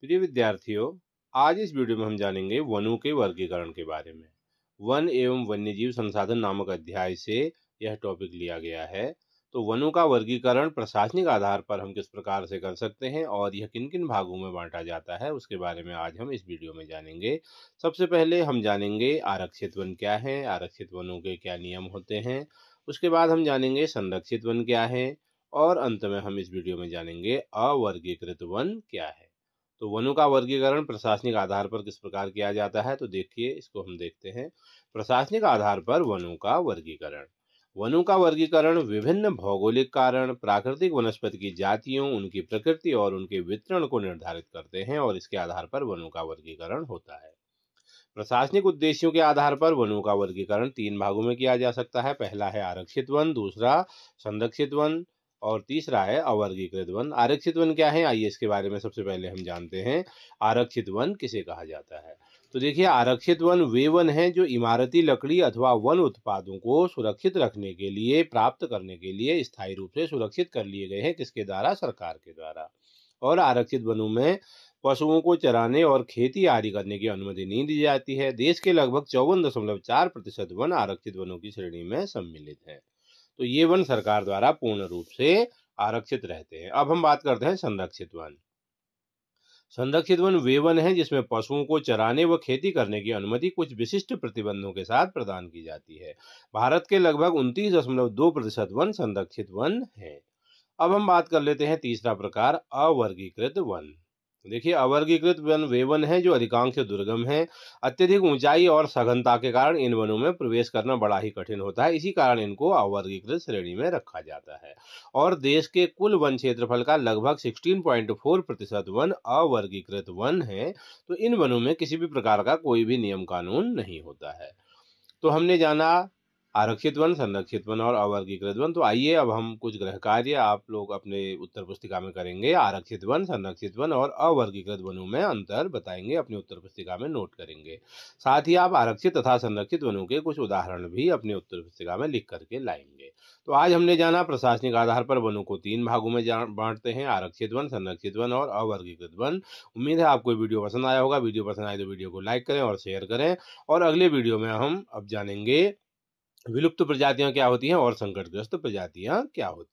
प्रिय विद्यार्थियों आज इस वीडियो में हम जानेंगे वनों के वर्गीकरण के बारे में वन एवं वन्यजीव संसाधन नामक अध्याय से यह टॉपिक लिया गया है तो वनों का वर्गीकरण प्रशासनिक आधार पर हम किस प्रकार से कर सकते हैं और यह किन किन भागों में बांटा जाता है उसके बारे में आज हम इस वीडियो में जानेंगे सबसे पहले हम जानेंगे आरक्षित वन क्या है आरक्षित वनों के क्या नियम होते हैं उसके बाद हम जानेंगे संरक्षित वन क्या है और अंत में हम इस वीडियो में जानेंगे अवर्गीकृत वन क्या है तो वनों का वर्गीकरण प्रशासनिक आधार पर किस प्रकार किया जाता है तो देखिए इसको हम देखते हैं प्रशासनिक आधार पर वनों का वर्गीकरण वनों का वर्गीकरण विभिन्न भौगोलिक कारण प्राकृतिक वनस्पति की जातियों उनकी प्रकृति और उनके वितरण को निर्धारित करते हैं और इसके आधार पर वनों का वर्गीकरण होता है प्रशासनिक उद्देश्यों के आधार पर वनों का वर्गीकरण तीन भागों में किया जा सकता है पहला है आरक्षित वन दूसरा संरक्षित वन और तीसरा है अवर्गीकृत वन आरक्षित वन क्या है आइए इसके बारे में सबसे पहले हम जानते हैं आरक्षित वन किसे कहा जाता है तो देखिए आरक्षित वन वे वन है जो इमारती लकड़ी अथवा वन उत्पादों को सुरक्षित रखने के लिए प्राप्त करने के लिए स्थायी रूप से सुरक्षित कर लिए गए हैं किसके द्वारा सरकार के द्वारा और आरक्षित वनों में पशुओं को चराने और खेती आदि करने की अनुमति नहीं दी जाती है देश के लगभग चौवन दशमलव चार प्रतिशत वन आरक्षित वनों की श्रेणी में सम्मिलित है तो ये वन सरकार द्वारा पूर्ण रूप से आरक्षित रहते हैं अब हम बात करते हैं संरक्षित वन संरक्षित वन वे वन है जिसमें पशुओं को चराने व खेती करने की अनुमति कुछ विशिष्ट प्रतिबंधों के साथ प्रदान की जाती है भारत के लगभग उनतीस दशमलव दो प्रतिशत वन संरक्षित वन है अब हम बात कर लेते हैं तीसरा प्रकार अवर्गीकृत वन तो देखिए अवर्गीकृत वन वे वन है जो अधिकांश दुर्गम है अत्यधिक ऊंचाई और सघनता के कारण इन वनों में प्रवेश करना बड़ा ही कठिन होता है इसी कारण इनको अवर्गीकृत श्रेणी में रखा जाता है और देश के कुल वन क्षेत्रफल का लगभग 16.4 प्रतिशत वन अवर्गीकृत वन है तो इन वनों में किसी भी प्रकार का कोई भी नियम कानून नहीं होता है तो हमने जाना आरक्षित वन संरक्षित वन और अवर्गीकृत वन तो आइए अब हम कुछ ग्रह कार्य आप लोग अपने उत्तर पुस्तिका में करेंगे आरक्षित वन संरक्षित वन और अवर्गीकृत वनों में अंतर बताएंगे अपनी उत्तर पुस्तिका में नोट करेंगे साथ ही आप आरक्षित तथा संरक्षित वनों के कुछ उदाहरण भी अपने उत्तर पुस्तिका में लिख करके लाएंगे तो आज हमने जाना प्रशासनिक आधार पर वनों को तीन भागों में बांटते हैं आरक्षित वन संरक्षित वन और अवर्गीकृत वन उम्मीद है आपको वीडियो पसंद आया होगा वीडियो पसंद आए तो वीडियो को लाइक करें और शेयर करें और अगले वीडियो में हम अब जानेंगे विलुप्त प्रजातियां क्या होती हैं और संकटग्रस्त प्रजातियां क्या होती हैं